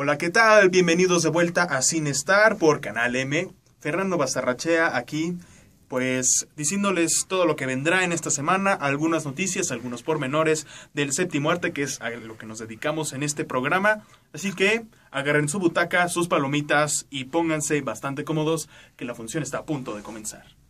Hola, ¿qué tal? Bienvenidos de vuelta a Sin Estar por Canal M. Fernando Bazarrachea aquí, pues diciéndoles todo lo que vendrá en esta semana, algunas noticias, algunos pormenores del séptimo arte, que es a lo que nos dedicamos en este programa. Así que agarren su butaca, sus palomitas y pónganse bastante cómodos, que la función está a punto de comenzar.